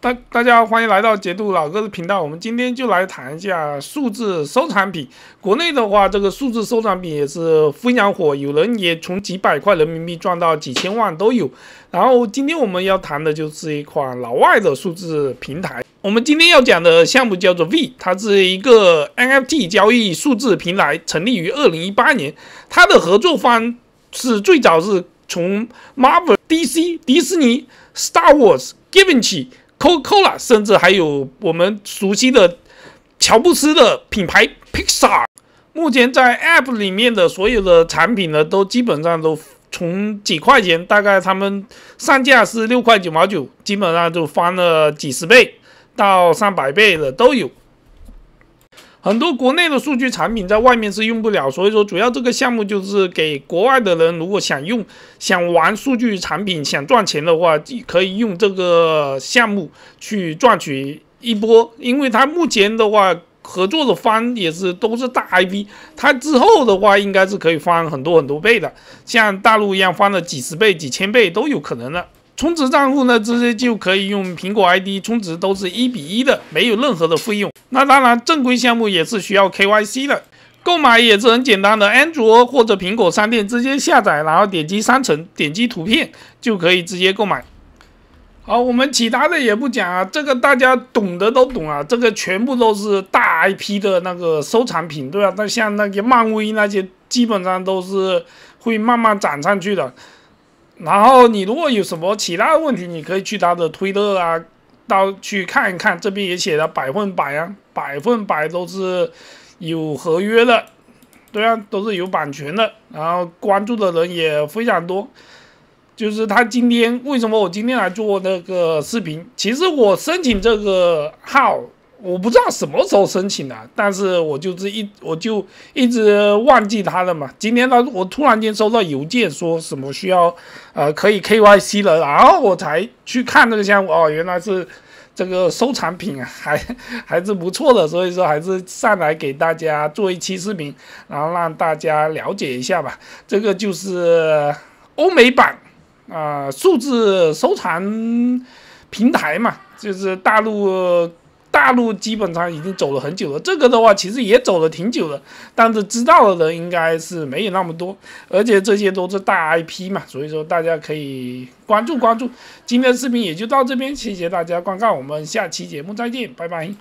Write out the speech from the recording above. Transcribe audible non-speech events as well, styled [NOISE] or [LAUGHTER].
大大家欢迎来到杰度老哥的频道。我们今天就来谈一下数字收藏品。国内的话，这个数字收藏品也是非常火，有人也从几百块人民币赚到几千万都有。然后今天我们要谈的就是一款老外的数字平台。我们今天要讲的项目叫做 V，它是一个 NFT 交易数字平台，成立于二零一八年。它的合作方是最早是从 Marvel、DC、迪士尼、Star Wars、g a v i n h y Coca-Cola，甚至还有我们熟悉的乔布斯的品牌 p i x a r 目前在 App 里面的所有的产品呢，都基本上都从几块钱，大概他们上架是六块九毛九，基本上就翻了几十倍到上百倍的都有。很多国内的数据产品在外面是用不了，所以说主要这个项目就是给国外的人，如果想用、想玩数据产品、想赚钱的话，可以用这个项目去赚取一波。因为他目前的话，合作的方也是都是大 IP，他之后的话应该是可以翻很多很多倍的，像大陆一样翻了几十倍、几千倍都有可能的。充值账户呢，直接就可以用苹果 ID 充值，都是一比一的，没有任何的费用。那当然，正规项目也是需要 KYC 的。购买也是很简单的，安卓或者苹果商店直接下载，然后点击商城，点击图片就可以直接购买。好，我们其他的也不讲啊，这个大家懂的都懂啊。这个全部都是大 IP 的那个收藏品，对吧？那像那些漫威那些，基本上都是会慢慢涨上去的。然后你如果有什么其他的问题，你可以去他的推特啊，到去看一看。这边也写了百分百啊，百分百都是有合约的，对啊，都是有版权的。然后关注的人也非常多。就是他今天为什么我今天来做那个视频？其实我申请这个号。我不知道什么时候申请的，但是我就是一我就一直忘记它了嘛。今天呢，我突然间收到邮件，说什么需要，呃，可以 KYC 了，然后我才去看这个项目哦，原来是这个收藏品 [LAUGHS] 还还是不错的，所以说还是上来给大家做一期视频，然后让大家了解一下吧。这个就是欧美版啊，数字收藏平台嘛，就是大陆。大陆基本上已经走了很久了，这个的话其实也走了挺久了，但是知道的人应该是没有那么多，而且这些都是大 IP 嘛，所以说大家可以关注关注。今天的视频也就到这边，谢谢大家观看，我们下期节目再见，拜拜。